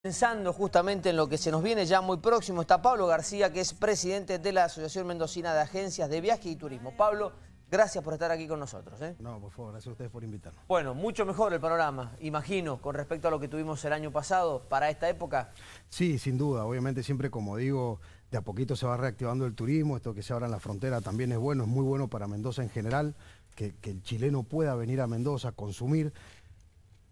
Pensando justamente en lo que se nos viene ya muy próximo, está Pablo García, que es presidente de la Asociación Mendocina de Agencias de Viaje y Turismo. Pablo, gracias por estar aquí con nosotros. ¿eh? No, por favor, gracias a ustedes por invitarnos. Bueno, mucho mejor el panorama, imagino, con respecto a lo que tuvimos el año pasado para esta época. Sí, sin duda. Obviamente siempre, como digo, de a poquito se va reactivando el turismo. Esto que se abra en la frontera también es bueno, es muy bueno para Mendoza en general, que, que el chileno pueda venir a Mendoza a consumir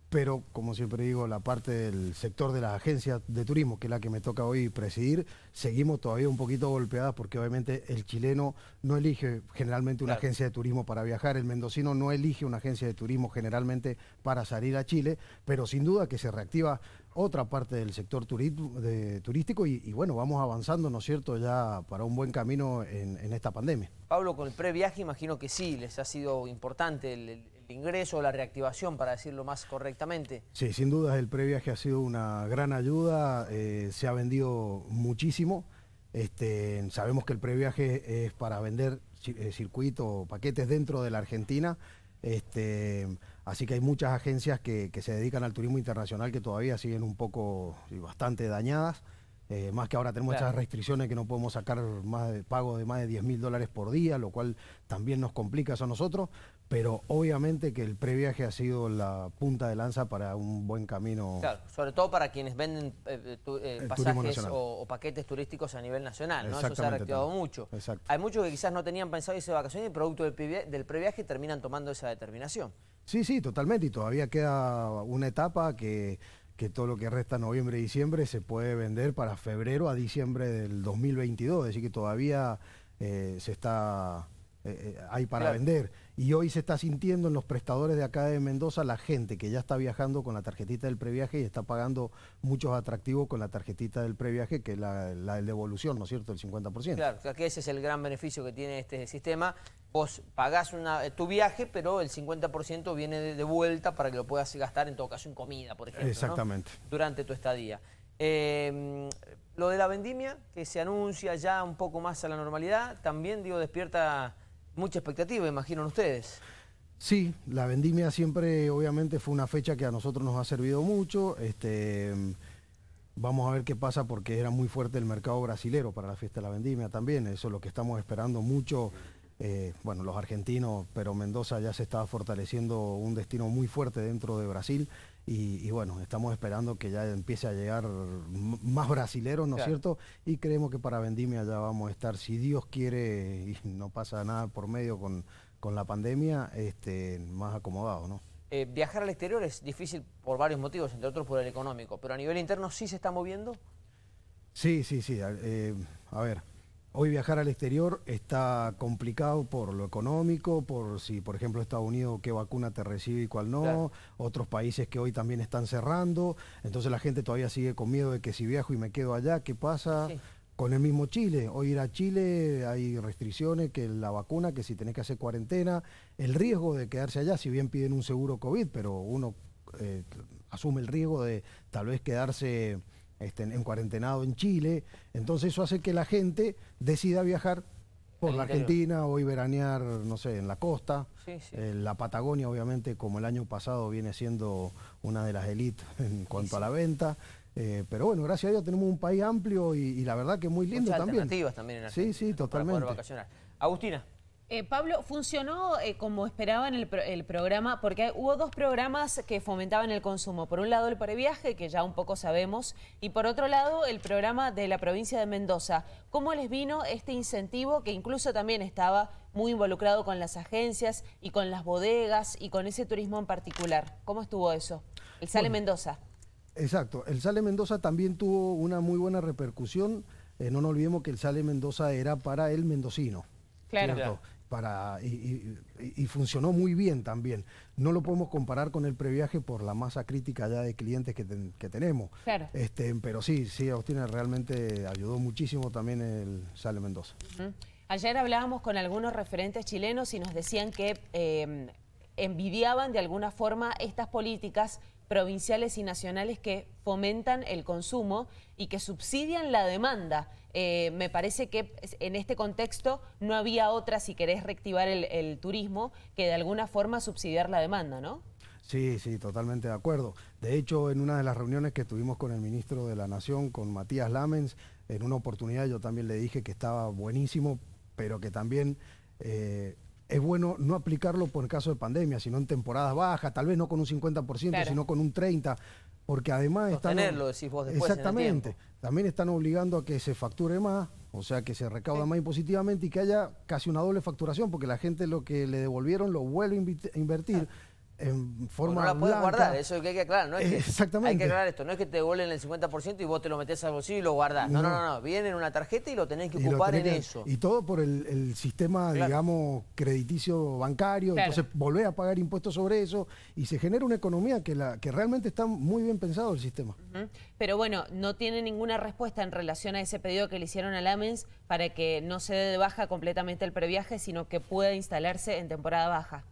pero como siempre digo, la parte del sector de las agencias de turismo, que es la que me toca hoy presidir, seguimos todavía un poquito golpeadas porque obviamente el chileno no elige generalmente una agencia de turismo para viajar, el mendocino no elige una agencia de turismo generalmente para salir a Chile, pero sin duda que se reactiva otra parte del sector turístico y, bueno, vamos avanzando, ¿no es cierto?, ya para un buen camino en, esta pandemia. Pablo, con el previaje imagino que sí, les ha sido importante el ingreso o la reactivación, para decirlo más correctamente. Sí, sin duda el previaje ha sido una gran ayuda, eh, se ha vendido muchísimo. Este, sabemos que el previaje es para vender eh, circuitos, paquetes dentro de la Argentina. Este, así que hay muchas agencias que, se dedican al turismo internacional que todavía siguen un poco y bastante dañadas. Eh, más que ahora tenemos esas restricciones que no podemos sacar más de, pago de más de 10 mil dólares por día, lo cual también nos complica eso a nosotros, pero obviamente que el previaje ha sido la punta de lanza para un buen camino. Claro, sobre todo para quienes venden eh, eh, pasajes o, paquetes turísticos a nivel nacional, ¿no? Eso se ha reactivado mucho. Hay muchos que quizás no tenían pensado irse de vacaciones y producto del previaje terminan tomando esa determinación. Sí, sí, totalmente, y todavía queda una etapa que que todo lo que resta noviembre y diciembre se puede vender para febrero a diciembre del 2022, es decir que todavía eh, se está eh, eh, hay para vender. Y hoy se está sintiendo en los prestadores de acá de Mendoza la gente que ya está viajando con la tarjetita del previaje y está pagando muchos atractivos con la tarjetita del previaje, que es la, devolución, ¿no es cierto?, el 50%. Claro, que ese es el gran beneficio que tiene este sistema. Vos pagás eh, tu viaje, pero el 50% viene de, vuelta para que lo puedas gastar en todo caso en comida, por ejemplo. Exactamente. Durante tu estadía. Em, lo de la vendimia, que se anuncia ya un poco más a la normalidad, también, digo, despierta Mucha expectativa, imagino ustedes. Sí, la vendimia siempre, obviamente, fue una fecha que a nosotros nos ha servido mucho. Este, vamos a ver qué pasa porque era muy fuerte el mercado brasilero para la fiesta de la vendimia también. Eso es lo que estamos esperando mucho. Eh, bueno, los argentinos, pero Mendoza ya se estaba fortaleciendo un destino muy fuerte dentro de Brasil. Y, bueno, estamos esperando que ya empiece a llegar más brasileros, ¿no es cierto? Y creemos que para Vendimia ya vamos a estar, si Dios quiere y no pasa nada por medio con, la pandemia, este, más acomodados, ¿no? Eh, viajar al exterior es difícil por varios motivos, entre otros por el económico, pero a nivel interno sí se está moviendo. Sí, sí, sí. a eh, ver, Hoy viajar al exterior está complicado por lo económico, por si, por ejemplo, Estados Unidos qué vacuna te recibe y cuál no, otros países que hoy también están cerrando, entonces la gente todavía sigue con miedo de que si viajo y me quedo allá, ¿qué pasa? Con el mismo Chile, hoy ir a Chile hay restricciones, que la vacuna, que si tenés que hacer cuarentena, el riesgo de quedarse allá, si bien piden un seguro COVID, pero uno eh, asume el riesgo de tal vez quedarse este, en cuarentenado en Chile. Entonces eso hace que la gente decida viajar por la Argentina, hoy veranear, no sé, en la costa. Eh, la Patagonia, obviamente, como el año pasado, viene siendo una de las élites en cuanto a la venta. Eh, pero bueno, gracias a Dios tenemos un país amplio y, la verdad que muy lindo también. alternativas también en Argentina. Sí, sí, totalmente. Agustina. Eh, Pablo, ¿funcionó eh, como esperaban el, el, programa? Porque hubo dos programas que fomentaban el consumo. Por un lado, el previaje, que ya un poco sabemos, y por otro lado, el programa de la provincia de Mendoza. ¿Cómo les vino este incentivo que incluso también estaba muy involucrado con las agencias y con las bodegas y con ese turismo en particular? ¿Cómo estuvo eso? El Sale Mendoza. Exacto. El Sale Mendoza también tuvo una muy buena repercusión. Eh, no nos olvidemos que el Sale Mendoza era para el mendocino. Claro para, y, funcionó muy bien también. No lo podemos comparar con el previaje por la masa crítica ya de clientes que, tenemos. Este, pero sí, sí, Agustina realmente ayudó muchísimo también el Sale Mendoza. Ayer hablábamos con algunos referentes chilenos y nos decían que eh, envidiaban de alguna forma estas políticas provinciales y nacionales que fomentan el consumo y que subsidian la demanda. Eh, me parece que en este contexto no había otra, si querés reactivar el, turismo, que de alguna forma subsidiar la demanda, ¿no? Sí, sí, totalmente de acuerdo. De hecho, en una de las reuniones que tuvimos con el ministro de la Nación, con Matías Lamens, en una oportunidad yo también le dije que estaba buenísimo, pero que también eh, es bueno no aplicarlo por caso de pandemia, sino en temporadas bajas, tal vez no con un 50%, sino con un 30%, porque además están... decís vos después Exactamente. también están obligando a que se facture más, o sea, que se recauda más impositivamente y que haya casi una doble facturación, porque la gente lo que le devolvieron lo vuelve a invertir en no la puedes guardar, eso es que hay que aclarar. No es Hay que aclarar esto. No es que te devuelven el 50% y vos te lo metes al bolsillo y lo guardás. No, no, no. Viene en una tarjeta y lo tenés que ocupar en eso. Y todo por el, sistema, digamos, crediticio bancario. Entonces volvés a pagar impuestos sobre eso y se genera una economía que, la, que realmente está muy bien pensado el sistema. Pero bueno, no tiene ninguna respuesta en relación a ese pedido que le hicieron a Lamens para que no se dé de baja completamente el previaje, sino que pueda instalarse en temporada baja.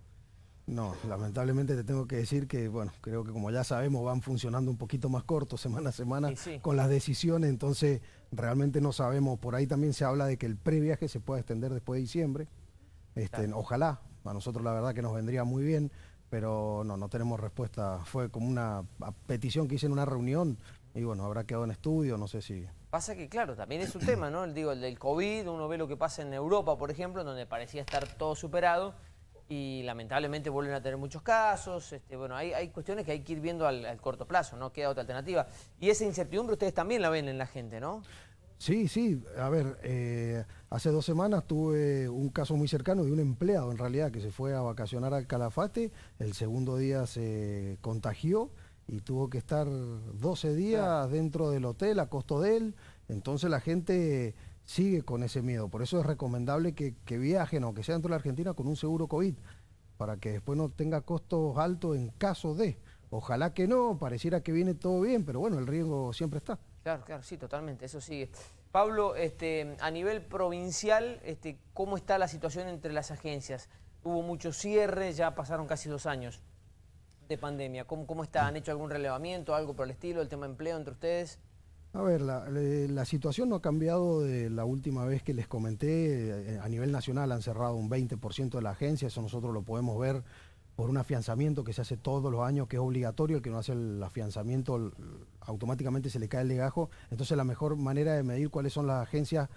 No, lamentablemente te tengo que decir que, bueno, creo que como ya sabemos van funcionando un poquito más corto semana a semana con las decisiones, entonces realmente no sabemos. Por ahí también se habla de que el previaje se pueda extender después de diciembre. Este, ojalá, a nosotros la verdad que nos vendría muy bien, pero no, no tenemos respuesta. Fue como una petición que hice en una reunión y bueno, habrá quedado en estudio, no sé si... Pasa que, claro, también es un tema, ¿no? Digo, el del COVID, uno ve lo que pasa en Europa, por ejemplo, donde parecía estar todo superado y lamentablemente vuelven a tener muchos casos. Este, bueno, hay, hay, cuestiones que hay que ir viendo al, corto plazo, no queda otra alternativa. Y esa incertidumbre ustedes también la ven en la gente, ¿no? Sí, sí. A ver, eh, hace dos semanas tuve un caso muy cercano de un empleado, en realidad, que se fue a vacacionar al Calafate. El segundo día se contagió y tuvo que estar 12 días dentro del hotel a costo de él. Entonces la gente sigue con ese miedo. Por eso es recomendable que, que viajen, aunque sea dentro de la Argentina, con un seguro COVID, para que después no tenga costos altos en caso de. Ojalá que no, pareciera que viene todo bien, pero bueno, el riesgo siempre está. Claro, claro, sí, totalmente, eso sigue. Pablo, este, a nivel provincial, este, ¿cómo está la situación entre las agencias? Hubo muchos cierres, ya pasaron casi dos años de pandemia. ¿Cómo, cómo está? ¿Han hecho algún relevamiento, algo por el estilo, el tema empleo entre ustedes? A ver, la, situación no ha cambiado de la última vez que les comenté. Eh, a nivel nacional han cerrado un 20% de la agencia, eso nosotros lo podemos ver por un afianzamiento que se hace todos los años, que es obligatorio, el que no hace el afianzamiento automáticamente se le cae el legajo. Entonces la mejor manera de medir cuáles son las agencias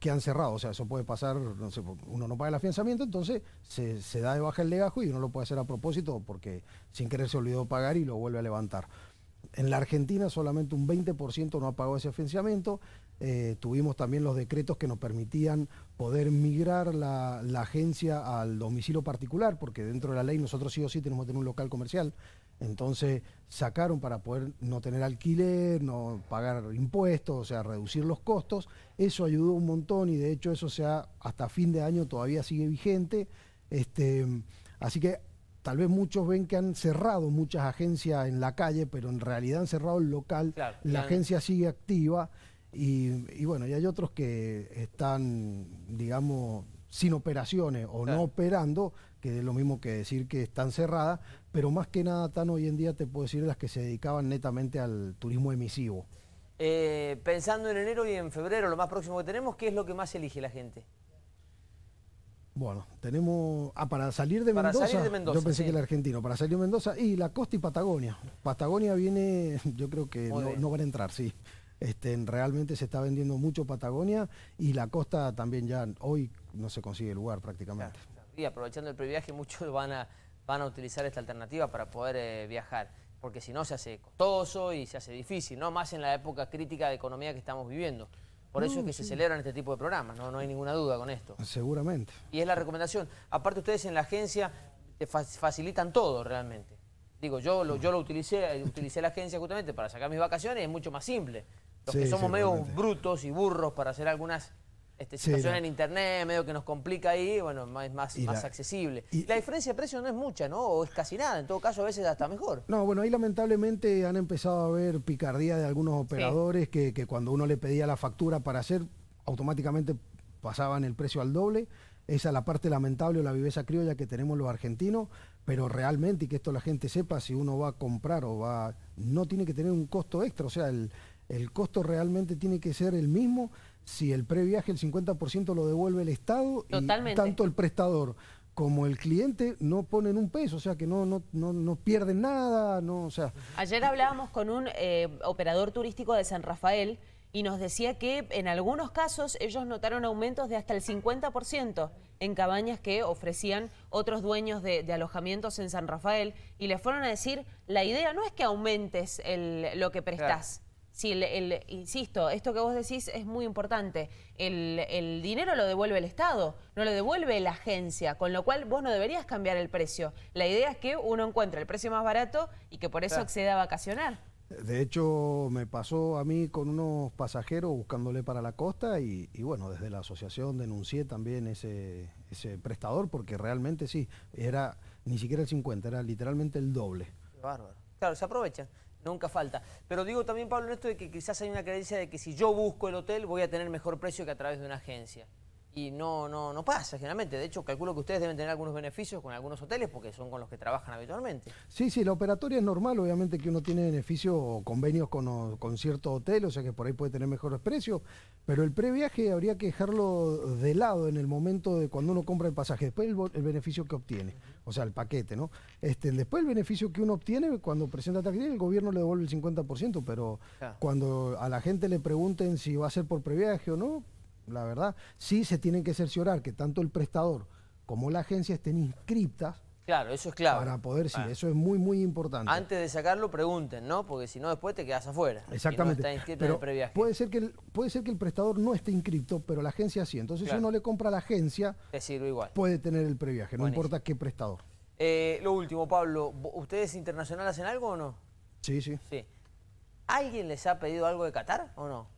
que han cerrado, o sea, eso puede pasar, uno no paga el afianzamiento, entonces se da de baja el legajo y uno lo puede hacer a propósito porque sin querer se olvidó pagar y lo vuelve a levantar. En la Argentina solamente un 20% no ha pagado ese financiamiento. Eh, tuvimos también los decretos que nos permitían poder migrar la, agencia al domicilio particular, porque dentro de la ley nosotros sí o sí tenemos que tener un local comercial. Entonces sacaron para poder no tener alquiler, no pagar impuestos, o sea, reducir los costos. Eso ayudó un montón y de hecho eso sea hasta fin de año todavía sigue vigente. Este, así que tal vez muchos ven que han cerrado muchas agencias en la calle, pero en realidad han cerrado el local, la agencia sigue activa y, bueno, y hay otros que están, digamos, sin operaciones o no operando, que es lo mismo que decir que están cerradas, pero más que nada tan hoy en día te puedo decir las que se dedicaban netamente al turismo emisivo. Eh, pensando en enero y en febrero, lo más próximo que tenemos, ¿qué es lo que más elige la gente? Bueno, tenemos... Ah, para salir de, Mendoza, Yo pensé que era argentino. Para salir de Mendoza y la costa y Patagonia. Patagonia viene, yo creo que no, van a entrar, sí. Este, realmente se está vendiendo mucho Patagonia y la costa también ya hoy no se consigue lugar prácticamente. Y aprovechando el previaje, muchos van a, van a utilizar esta alternativa para poder eh, viajar porque si no se hace costoso y se hace difícil, ¿no? Más en la época crítica de economía que estamos viviendo. Por eso es que se celebran este tipo de programas, ¿no? no hay ninguna duda con esto. Seguramente. Y es la recomendación. Aparte ustedes en la agencia te eh, facilitan todo realmente. Digo, yo lo, yo lo utilicé, eh, utilicé la agencia justamente para sacar mis vacaciones, es mucho más simple. Los que somos medio brutos y burros para hacer algunas este, situación en internet, medio que nos complica ahí, bueno, es más, más accesible. la diferencia de precio no es mucha, ¿no? O es casi nada, en todo caso a veces hasta mejor. No, bueno, ahí lamentablemente han empezado a haber picardía de algunos operadores que, que, cuando uno le pedía la factura para hacer, automáticamente pasaban el precio al doble. Esa es la parte lamentable o la viveza criolla que tenemos los argentinos, pero realmente, y que esto la gente sepa, si uno va a comprar o va, no tiene que tener un costo extra, o sea, el, el costo realmente tiene que ser el mismo si el previaje el 50% lo devuelve el Estado y tanto el prestador como el cliente no ponen un peso, o sea que no, no, pierden nada, no, sea. Ayer hablábamos con un eh, operador turístico de San Rafael y nos decía que en algunos casos ellos notaron aumentos de hasta el 50% en cabañas que ofrecían otros dueños de, alojamientos en San Rafael y le fueron a decir, la idea no es que aumentes lo que prestás, Sí, el, insisto, esto que vos decís es muy importante, el, dinero lo devuelve el Estado, no lo devuelve la agencia, con lo cual vos no deberías cambiar el precio. La idea es que uno encuentre el precio más barato y que por eso acceda a vacacionar. De hecho, me pasó a mí con unos pasajeros buscándole para la costa y, bueno, desde la asociación denuncié también ese, ese, prestador porque realmente sí, era ni siquiera el 50, era literalmente el doble. bárbaro. Claro, se aprovechan. Nunca falta. Pero digo también, Pablo, esto de que quizás hay una creencia de que si yo busco el hotel voy a tener mejor precio que a través de una agencia y no, no, no pasa generalmente. De hecho, calculo que ustedes deben tener algunos beneficios con algunos hoteles porque son con los que trabajan habitualmente. Sí, sí, la operatoria es normal, obviamente que uno tiene beneficios o convenios con, con cierto hotel, o sea que por ahí puede tener mejores precios, pero el previaje habría que dejarlo de lado en el momento de cuando uno compra el pasaje, después el, beneficio que obtiene, o sea, el paquete, ¿no? Este, después el beneficio que uno obtiene cuando presenta tarjeta, el gobierno le devuelve el 50%, pero cuando a la gente le pregunten si va a ser por previaje o no, la verdad. Sí se tienen que cerciorar que tanto el prestador como la agencia estén inscriptas. Claro, eso es clave. Para poder, sí, ah. eso es muy, muy importante. Antes de sacarlo, pregunten, ¿no? Porque si no, después te quedas afuera. Exactamente. Puede ser, que el, puede ser que el prestador no esté inscripto, pero la agencia sí. Entonces, si uno le compra a la agencia, igual. puede tener el previaje, no importa qué prestador. Eh, lo último, Pablo, ¿ustedes internacional hacen algo o no? Sí, sí. Sí. ¿Alguien les ha pedido algo de Qatar o no?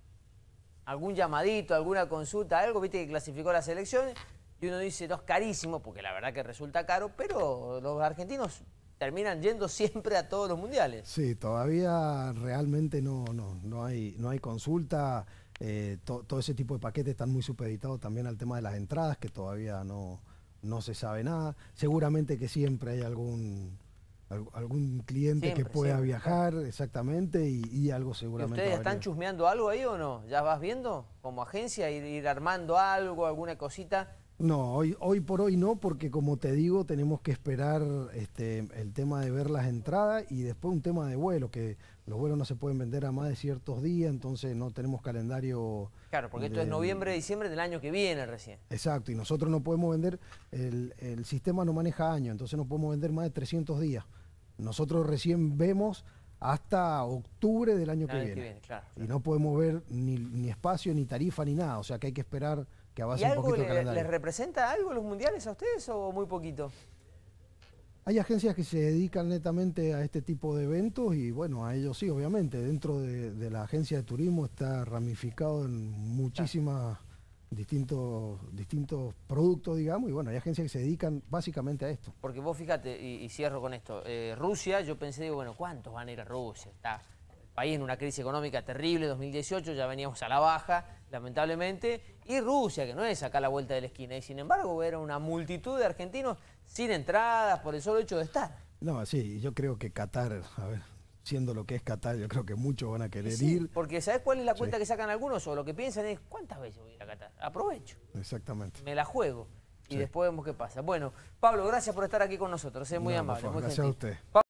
algún llamadito, alguna consulta, algo, viste que clasificó las elecciones, y uno dice, no, es carísimo, porque la verdad que resulta caro, pero los argentinos terminan yendo siempre a todos los mundiales. Sí, todavía realmente no, no, no, hay, no hay consulta, eh, todo ese tipo de paquetes están muy supeditados también al tema de las entradas, que todavía no, no se sabe nada. Seguramente que siempre hay algún algún cliente que pueda viajar, exactamente, y, algo seguramente. ¿Ustedes están chusmeando algo ahí o no? ¿Ya vas viendo como agencia ir, armando algo, alguna cosita? No, hoy, hoy por hoy no, porque como te digo, tenemos que esperar este, el tema de ver las entradas y después un tema de vuelo, que los vuelos no se pueden vender a más de ciertos días, entonces no tenemos calendario... Claro, porque esto es eh, noviembre, diciembre del año que viene recién. Exacto, y nosotros no podemos vender, el, el sistema no maneja año entonces no podemos vender más de 300 días. Nosotros recién vemos hasta octubre del año que viene. Y no podemos ver ni, espacio, ni tarifa, ni nada. O sea que hay que esperar que avance un poquito el calendario. ¿Les representa algo los mundiales a ustedes o muy poquito? Hay agencias que se dedican netamente a este tipo de eventos y bueno, a ellos sí, obviamente. Dentro de, la agencia de turismo está ramificado en muchísimas distintos, distintos productos, digamos, y bueno, hay agencias que se dedican básicamente a esto. Porque vos fíjate, y, cierro con esto, eh, Rusia, yo pensé, digo, bueno, ¿cuántos van a ir a Rusia? Está el país en una crisis económica terrible, 2018 ya veníamos a la baja, lamentablemente, y Rusia, que no es acá la vuelta de la esquina, y sin embargo era una multitud de argentinos sin entradas por el solo hecho de estar. No, sí, yo creo que Qatar, a ver, siendo lo que es Qatar, yo creo que muchos van a querer ir. Porque ¿sabes cuál es la cuenta que sacan algunos? O lo que piensan es, ¿cuántas veces voy a ir a Qatar? Aprovecho. Exactamente. Me la juego. Y después vemos qué pasa. Bueno, Pablo, gracias por estar aquí con nosotros. Es muy amable. gracias a usted.